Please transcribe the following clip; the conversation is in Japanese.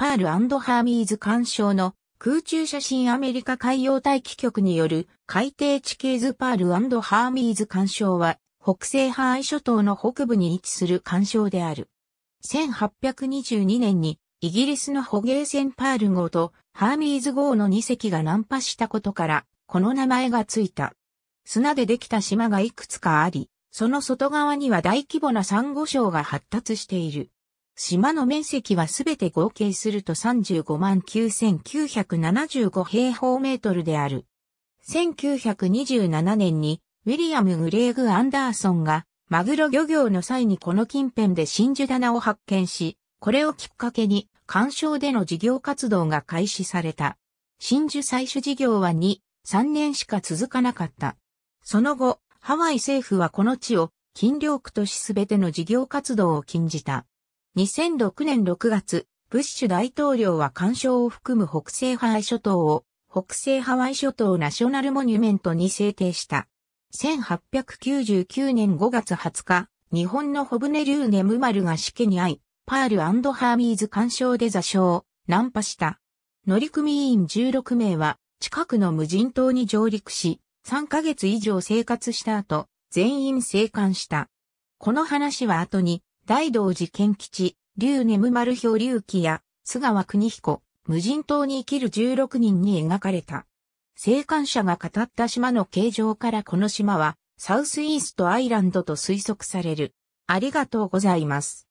パールハーミーズ干渉の空中写真アメリカ海洋大気局による海底地形図パールハーミーズ干渉は北西ハワイ諸島の北部に位置する干渉である。1822年にイギリスの捕鯨船パール号とハーミーズ号の2隻が難破したことからこの名前がついた。砂でできた島がいくつかあり、その外側には大規模なサンゴ礁が発達している。島の面積はすべて合計すると35万9975平方メートルである。1927年にウィリアム・グレーグ・アンダーソンがマグロ漁業の際にこの近辺で真珠棚を発見し、これをきっかけに干渉での事業活動が開始された。真珠採取事業は2、3年しか続かなかった。その後、ハワイ政府はこの地を金漁区としすべての事業活動を禁じた。2006年6月、ブッシュ大統領は干渉を含む北西ハワイ諸島を北西ハワイ諸島ナショナルモニュメントに制定した。1899年5月20日、日本のホブネリューネムマルが死刑に遭い、パールハーミーズ干渉で座礁、難破した。乗組員16名は近くの無人島に上陸し、3ヶ月以上生活した後、全員生還した。この話は後に大道寺県吉、竜ネム丸漂流記や、菅川国彦、無人島に生きる16人に描かれた。生還者が語った島の形状からこの島は、サウスイーストアイランドと推測される。ありがとうございます。